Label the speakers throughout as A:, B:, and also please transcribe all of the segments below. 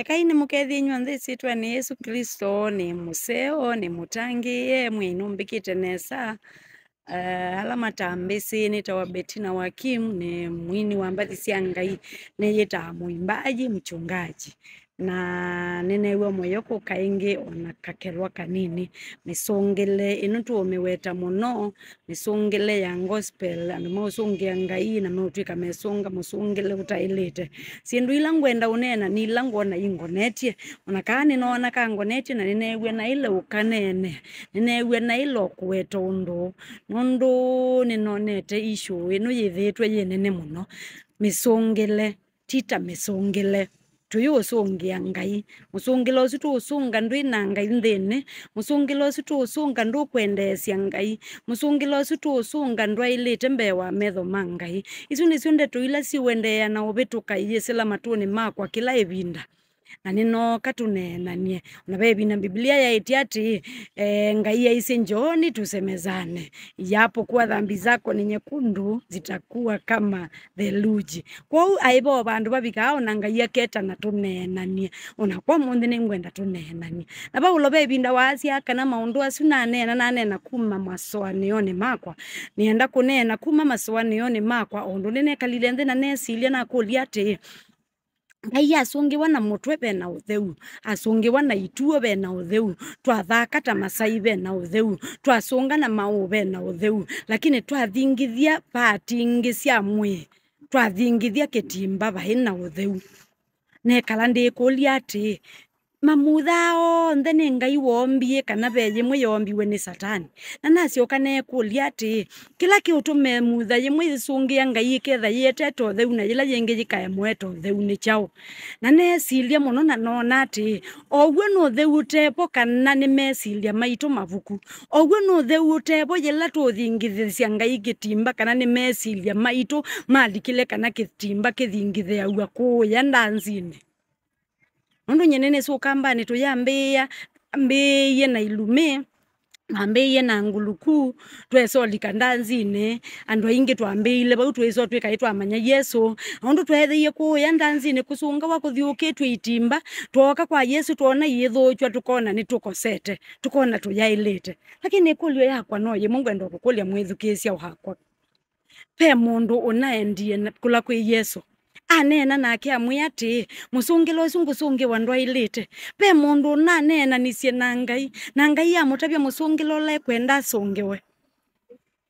A: Eka nywa nthi isitwa ni Yesu Kristo ni museo ni mutangie mweinumbikite nesa Uh, eh, ala matambisi ni tawa Betina kim ni mwini wa mbathi siangai ngai ni yita mwimbaji mchungaji na moyo ko kaingi ona kakerwa kanini misongele ino tuumiweta muno misongele ya gospel andu mausungia ngai na mautwika mesunga utailete si ndu ila ngwenda unena ni ila ngwona ingonetie ona no ona ninona kangonetie na nineegue na ile ukanene nineegue na ile okuweta undu nundu ninonete issue ino yithitwe yinene muno misongele tita misongele toyi usungia ngai musungila usu tuusunga ndwina ngai nthini musungila usu tuusunga ndu ngai musungila usu tuusunga ndwailite mbee wa metho ma ngai isu nisio ndeto ila siwendeea na uvituka iyisila matuni makwa kila ivinda na nino nanino katuneenanie unavevina biblia yaiti ati e, ngai aisi njooni tusemezane kuwa dhambi zako ni nyekundu zitakuwa kama theluji kwou aivo vandu vavikao na ngai aketa na tuneenanie ona kwa munthi ningwenda tuneenanie na vaulo vevinda wasia kana maundu asu nanena nanena kuma maswa masoanioni makwa nienda kunena kuma maswa masoanioni makwa undu ninekalile nthi na nesilia nakulia ati ai asungiwa na mutwe vena utheu asungiwa na ituo ve na utheu twathaka ta masai vena utheu twasunga na mauu vena utheu lakini twathingithya vaatingi sya mwi twathingithya kitimba vaina utheu nekala ndikulia ati mamutha onthe nä ngai wombie kana ve yimwe yombiwe ni satani na nasioka nekulia atä ati kila ki utume tå mutha yimwe isungia ngai iketha yetete å theu na yä la yängä yikae mweta å theu nä chao na ne silia mono na nona atä oguo nä å theu å tebo kana nä meciria maitå mabuku oguo nä å theu å tebo yä la tå thingithia ngai gä timba kana nä meciria maitå mandikile kana gä timba kä thingithe aua kå ya ndansinä nondo nyenene sukamba nituyambiia mbiie na ilume twambiie na nguluku twesolika ndanzini andu aingi twambiile vau twiswa twikai twamanya yesu aundu twethiie kuya ndanzini kusunga wa kuthiukitwe itimba twoka kwa yesu twona yithuchwa tukona ni tukosete tukona tuyailite lakini ikulio yakwa noye mungu enda gukulia mwithukisya uhakwa pe mundu unaendie kula kwi yesu anena nake amwi ati musungilo ucio ngusungä wa ndwailite ve mundu unanena nisie na ngai na ngai amutabia musungilo ula ekwenda asungiwe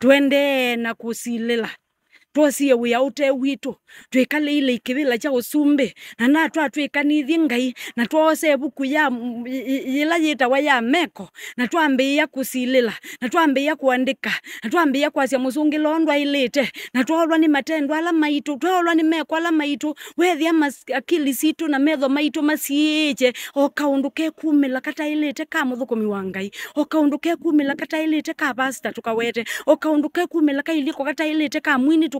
A: twende na kusilela twacie wä a witu te witå twä ile ikä cha å cumbä na na twatwä kanithie thingai na twose buku ya yä yita yä ya meko na twambä ia kå na twambä ia kwandä na twambä ia kwacia må cungä lo na twolwa ni matendo ala maitu twolwa ni meko ala maitu maitå wethia akili situ na metho maitu maciä je o kaå ndå kekumä la ka må thå kå mi wa ngai o kaå ndå kekumä la ka pasta tå kawete o kaå ndå kekumä la kailiko katailä ka mwini tå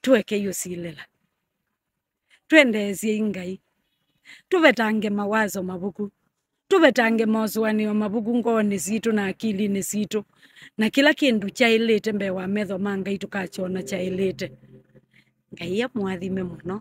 A: tuweke hiyo silela twendeesie ingai tuvetange mawazo mavuku tuvetange mozoanio mavuku ngone situ na akilini situ na kila kindu chailite mbee wa metho ma ngai tukachona chailite ngai amwathime muno